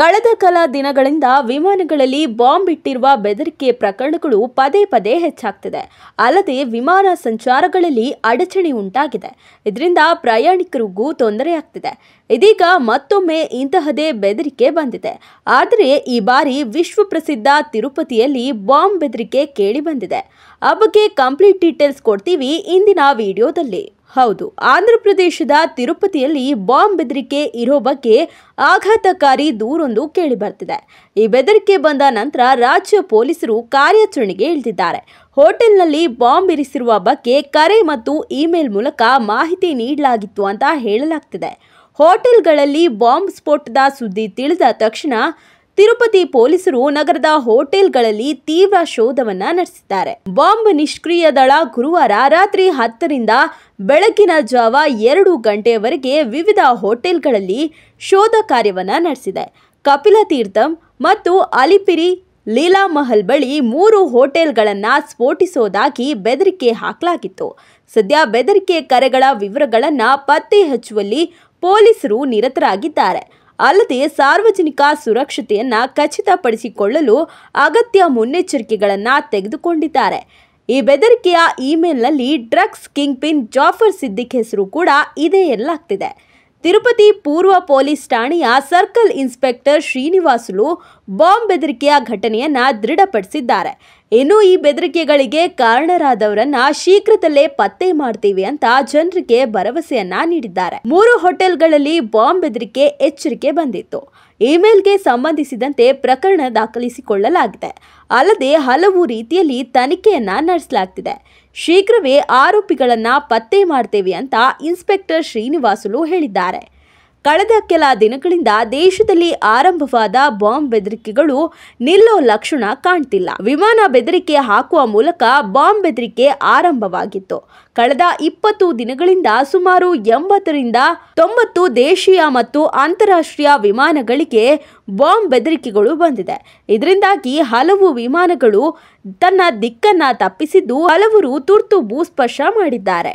ಕಳೆದ ಕೆಲ ದಿನಗಳಿಂದ ವಿಮಾನಗಳಲ್ಲಿ ಬಾಂಬ್ ಇಟ್ಟಿರುವ ಬೆದರಿಕೆ ಪ್ರಕರಣಗಳು ಪದೇ ಪದೇ ಹೆಚ್ಚಾಗ್ತಿದೆ ಅಲ್ಲದೆ ವಿಮಾನ ಸಂಚಾರಗಳಲ್ಲಿ ಅಡಚಣೆ ಉಂಟಾಗಿದೆ ಇದರಿಂದ ಪ್ರಯಾಣಿಕರಿಗೂ ತೊಂದರೆಯಾಗ್ತಿದೆ ಇದೀಗ ಮತ್ತೊಮ್ಮೆ ಇಂತಹದೇ ಬೆದರಿಕೆ ಬಂದಿದೆ ಆದರೆ ಈ ಬಾರಿ ವಿಶ್ವಪ್ರಸಿದ್ಧ ತಿರುಪತಿಯಲ್ಲಿ ಬಾಂಬ್ ಬೆದರಿಕೆ ಕೇಳಿ ಬಂದಿದೆ ಆ ಬಗ್ಗೆ ಕಂಪ್ಲೀಟ್ ಡೀಟೇಲ್ಸ್ ಕೊಡ್ತೀವಿ ಇಂದಿನ ವಿಡಿಯೋದಲ್ಲಿ ಹೌದು ಆಂಧ್ರ ಪ್ರದೇಶದ ತಿರುಪತಿಯಲ್ಲಿ ಬಾಂಬ್ ಬೆದರಿಕೆ ಇರೋ ಬಗ್ಗೆ ಆಘಾತಕಾರಿ ದೂರೊಂದು ಕೇಳಿಬರ್ತಿದೆ ಈ ಬೆದರಿಕೆ ಬಂದ ನಂತರ ರಾಜ್ಯ ಪೊಲೀಸರು ಕಾರ್ಯಾಚರಣೆಗೆ ಇಳಿದಿದ್ದಾರೆ ಹೋಟೆಲ್ನಲ್ಲಿ ಬಾಂಬ್ ಇರಿಸಿರುವ ಬಗ್ಗೆ ಕರೆ ಮತ್ತು ಇಮೇಲ್ ಮೂಲಕ ಮಾಹಿತಿ ನೀಡಲಾಗಿತ್ತು ಅಂತ ಹೇಳಲಾಗ್ತಿದೆ ಹೋಟೆಲ್ಗಳಲ್ಲಿ ಬಾಂಬ್ ಸ್ಫೋಟದ ಸುದ್ದಿ ತಿಳಿದ ತಕ್ಷಣ ತಿರುಪತಿ ಪೊಲೀಸರು ನಗರದ ಹೋಟೆಲ್ಗಳಲ್ಲಿ ತೀವ್ರ ಶೋಧವನ್ನ ನಡೆಸಿದ್ದಾರೆ ಬಾಂಬ್ ನಿಷ್ಕ್ರಿಯ ದಳ ಗುರುವಾರ ರಾತ್ರಿ ಹತ್ತರಿಂದ ಬೆಳಕಿನ ಜಾವ ಎರಡು ಗಂಟೆಯವರೆಗೆ ವಿವಿಧ ಹೋಟೆಲ್ಗಳಲ್ಲಿ ಶೋಧ ಕಾರ್ಯವನ್ನ ನಡೆಸಿದೆ ಕಪಿಲ ತೀರ್ಥಂ ಮತ್ತು ಅಲಿಪಿರಿ ಲೀಲಾ ಮಹಲ್ ಬಳಿ ಮೂರು ಹೋಟೆಲ್ಗಳನ್ನು ಸ್ಫೋಟಿಸೋದಾಗಿ ಬೆದರಿಕೆ ಹಾಕಲಾಗಿತ್ತು ಸದ್ಯ ಬೆದರಿಕೆ ಕರೆಗಳ ವಿವರಗಳನ್ನು ಪತ್ತೆ ಹಚ್ಚುವಲ್ಲಿ ಪೊಲೀಸರು ನಿರತರಾಗಿದ್ದಾರೆ ಅಲ್ಲದೆ ಸಾರ್ವಜನಿಕ ಸುರಕ್ಷತೆಯನ್ನು ಖಚಿತಪಡಿಸಿಕೊಳ್ಳಲು ಅಗತ್ಯ ಮುನ್ನೆಚ್ಚರಿಕೆಗಳನ್ನು ತೆಗೆದುಕೊಂಡಿದ್ದಾರೆ ಈ ಬೆದರಿಕೆಯ ಇಮೇಲ್ನಲ್ಲಿ drugs king pin Jafar Siddiq ಹೆಸರು ಕೂಡ ಇದೆ ಎಲ್ಲಾಗ್ತಿದೆ ತಿರುಪತಿ ಪೂರ್ವ ಪೊಲೀಸ್ ಠಾಣೆಯ ಸರ್ಕಲ್ ಇನ್ಸ್ಪೆಕ್ಟರ್ ಶ್ರೀನಿವಾಸುಲು ಬಾಂಬ್ ಬೆದರಿಕೆಯ ಘಟನೆಯನ್ನ ದೃಢಪಡಿಸಿದ್ದಾರೆ ಇನ್ನು ಈ ಬೆದರಿಕೆಗಳಿಗೆ ಕಾರಣರಾದವರನ್ನ ಶೀಘ್ರದಲ್ಲೇ ಪತ್ತೆ ಮಾಡ್ತೀವಿ ಅಂತ ಜನರಿಗೆ ಭರವಸೆಯನ್ನ ನೀಡಿದ್ದಾರೆ ಮೂರು ಹೋಟೆಲ್ಗಳಲ್ಲಿ ಬಾಂಬ್ ಬೆದರಿಕೆ ಎಚ್ಚರಿಕೆ ಬಂದಿತ್ತು ಇಮೇಲ್ಗೆ ಸಂಬಂಧಿಸಿದಂತೆ ಪ್ರಕರಣ ದಾಖಲಿಸಿಕೊಳ್ಳಲಾಗಿದೆ ಅಲ್ಲದೆ ಹಲವು ರೀತಿಯಲ್ಲಿ ತನಿಖೆಯನ್ನು ನಡೆಸಲಾಗ್ತಿದೆ ಶೀಘ್ರವೇ ಆರೋಪಿಗಳನ್ನು ಪತ್ತೆ ಮಾಡ್ತೇವೆ ಅಂತ ಇನ್ಸ್ಪೆಕ್ಟರ್ ಶ್ರೀನಿವಾಸುಲು ಹೇಳಿದ್ದಾರೆ ಕಳೆದ ಕೆಲ ದಿನಗಳಿಂದ ದೇಶದಲ್ಲಿ ಆರಂಭವಾದ ಬಾಂಬ್ ಬೆದರಿಕೆಗಳು ನಿಲ್ಲೋ ಲಕ್ಷಣ ಕಾಣ್ತಿಲ್ಲ ವಿಮಾನ ಬೆದರಿಕೆ ಹಾಕುವ ಮೂಲಕ ಬಾಂಬ್ ಬೆದರಿಕೆ ಆರಂಭವಾಗಿತ್ತು ಕಳೆದ ಇಪ್ಪತ್ತು ದಿನಗಳಿಂದ ಸುಮಾರು ಎಂಬತ್ತರಿಂದ ತೊಂಬತ್ತು ದೇಶೀಯ ಮತ್ತು ಅಂತಾರಾಷ್ಟ್ರೀಯ ವಿಮಾನಗಳಿಗೆ ಬಾಂಬ್ ಬೆದರಿಕೆಗಳು ಬಂದಿದೆ ಇದರಿಂದಾಗಿ ಹಲವು ವಿಮಾನಗಳು ತನ್ನ ದಿಕ್ಕನ್ನು ತಪ್ಪಿಸಿದ್ದು ಹಲವರು ತುರ್ತು ಭೂಸ್ಪರ್ಶ ಮಾಡಿದ್ದಾರೆ